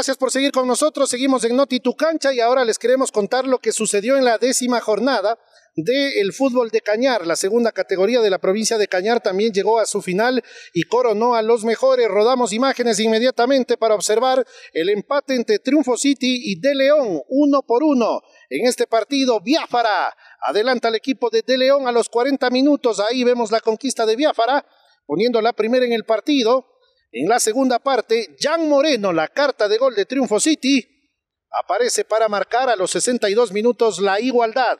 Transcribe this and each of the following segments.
Gracias por seguir con nosotros. Seguimos en Noti Tu Cancha y ahora les queremos contar lo que sucedió en la décima jornada del fútbol de Cañar. La segunda categoría de la provincia de Cañar también llegó a su final y coronó a los mejores. Rodamos imágenes inmediatamente para observar el empate entre Triunfo City y De León, uno por uno. En este partido, Biafara adelanta al equipo de De León a los 40 minutos. Ahí vemos la conquista de Biafara, poniendo la primera en el partido. En la segunda parte, Jan Moreno, la carta de gol de Triunfo City, aparece para marcar a los 62 minutos la igualdad.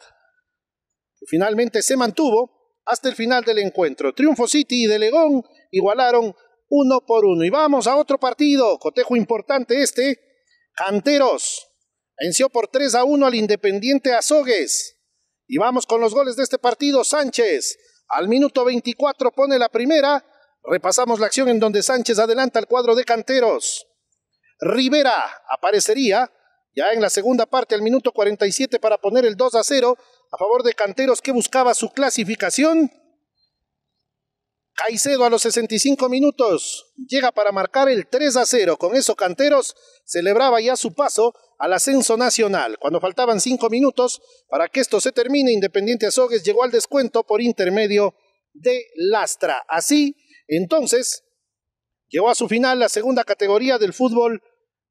Finalmente se mantuvo hasta el final del encuentro. Triunfo City y de igualaron uno por uno. Y vamos a otro partido, cotejo importante este. Canteros venció por 3 a 1 al Independiente Azogues. Y vamos con los goles de este partido. Sánchez al minuto 24 pone la primera Repasamos la acción en donde Sánchez adelanta el cuadro de canteros. Rivera aparecería ya en la segunda parte al minuto 47 para poner el 2 a 0 a favor de Canteros que buscaba su clasificación. Caicedo a los 65 minutos llega para marcar el 3 a 0. Con eso Canteros celebraba ya su paso al ascenso nacional. Cuando faltaban 5 minutos para que esto se termine, Independiente Azogues llegó al descuento por intermedio de Lastra. Así entonces, llegó a su final la segunda categoría del fútbol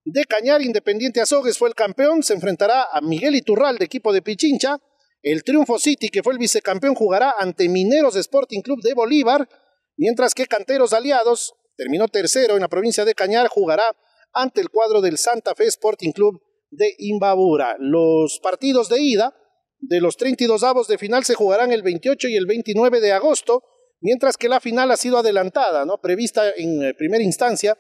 de Cañar. Independiente Azogues fue el campeón, se enfrentará a Miguel Iturral de equipo de Pichincha. El Triunfo City, que fue el vicecampeón, jugará ante Mineros Sporting Club de Bolívar, mientras que Canteros Aliados, terminó tercero en la provincia de Cañar, jugará ante el cuadro del Santa Fe Sporting Club de Imbabura. Los partidos de ida de los 32 avos de final se jugarán el 28 y el 29 de agosto mientras que la final ha sido adelantada, ¿no? prevista en eh, primera instancia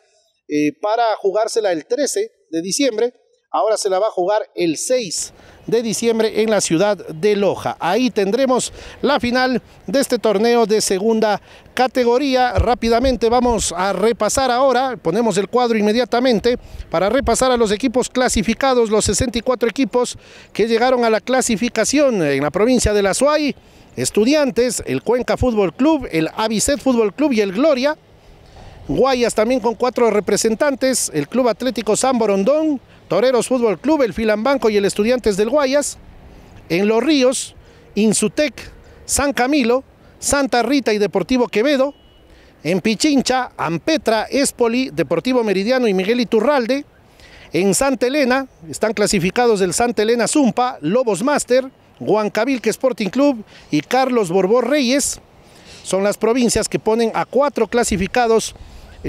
eh, para jugársela el 13 de diciembre Ahora se la va a jugar el 6 de diciembre en la ciudad de Loja. Ahí tendremos la final de este torneo de segunda categoría. Rápidamente vamos a repasar ahora, ponemos el cuadro inmediatamente, para repasar a los equipos clasificados, los 64 equipos que llegaron a la clasificación en la provincia de La Suay. Estudiantes, el Cuenca Fútbol Club, el Avicet Fútbol Club y el Gloria. Guayas también con cuatro representantes, el Club Atlético San Borondón, Toreros Fútbol Club, el Filambanco y el Estudiantes del Guayas, en Los Ríos, Insutec, San Camilo, Santa Rita y Deportivo Quevedo, en Pichincha, Ampetra, Espoli, Deportivo Meridiano y Miguel Iturralde, en Santa Elena, están clasificados el Santa Elena Zumpa, Lobos Master, Huancabilque Sporting Club y Carlos Borbó Reyes, son las provincias que ponen a cuatro clasificados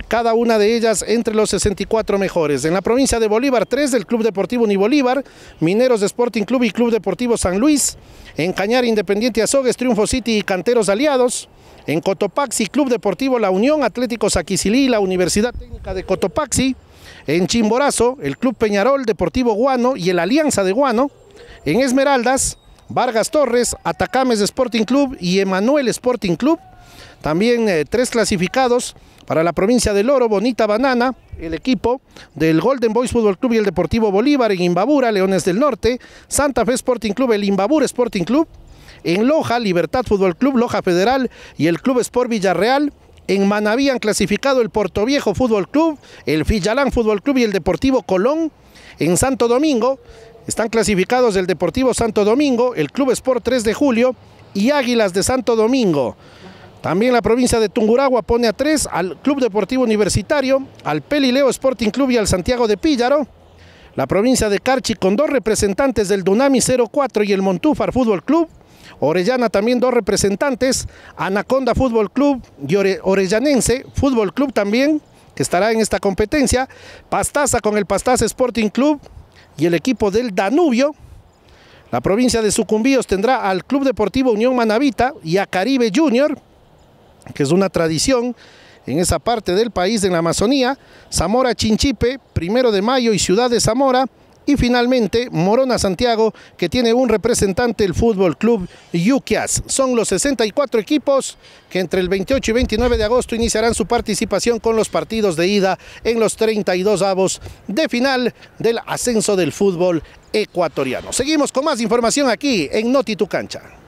cada una de ellas entre los 64 mejores. En la provincia de Bolívar, tres del Club Deportivo Unibolívar, Mineros de Sporting Club y Club Deportivo San Luis, en Cañar Independiente Azogues, Triunfo City y Canteros Aliados, en Cotopaxi Club Deportivo La Unión, Atlético Saquicilí, la Universidad Técnica de Cotopaxi, en Chimborazo, el Club Peñarol, Deportivo Guano y el Alianza de Guano, en Esmeraldas, Vargas Torres, Atacames Sporting Club y Emanuel Sporting Club, también eh, tres clasificados para la provincia del Oro, Bonita Banana, el equipo del Golden Boys Fútbol Club y el Deportivo Bolívar en Imbabura, Leones del Norte, Santa Fe Sporting Club, el Imbabura Sporting Club, en Loja, Libertad Fútbol Club, Loja Federal y el Club Sport Villarreal. En Manaví han clasificado el Portoviejo Fútbol Club, el Fillalán Fútbol Club y el Deportivo Colón. En Santo Domingo están clasificados el Deportivo Santo Domingo, el Club Sport 3 de Julio y Águilas de Santo Domingo. También la provincia de Tunguragua pone a tres al Club Deportivo Universitario, al Pelileo Sporting Club y al Santiago de Píllaro. La provincia de Carchi con dos representantes del Dunami 04 y el Montúfar Fútbol Club. Orellana también dos representantes, Anaconda Fútbol Club y Orellanense Fútbol Club también, que estará en esta competencia. Pastaza con el Pastaza Sporting Club y el equipo del Danubio. La provincia de Sucumbíos tendrá al Club Deportivo Unión Manavita y a Caribe Junior que es una tradición en esa parte del país, en la Amazonía, Zamora Chinchipe, primero de mayo y Ciudad de Zamora, y finalmente Morona Santiago, que tiene un representante el Fútbol Club Yuquias. Son los 64 equipos que entre el 28 y 29 de agosto iniciarán su participación con los partidos de ida en los 32 avos de final del ascenso del fútbol ecuatoriano. Seguimos con más información aquí en Noti Tu Cancha.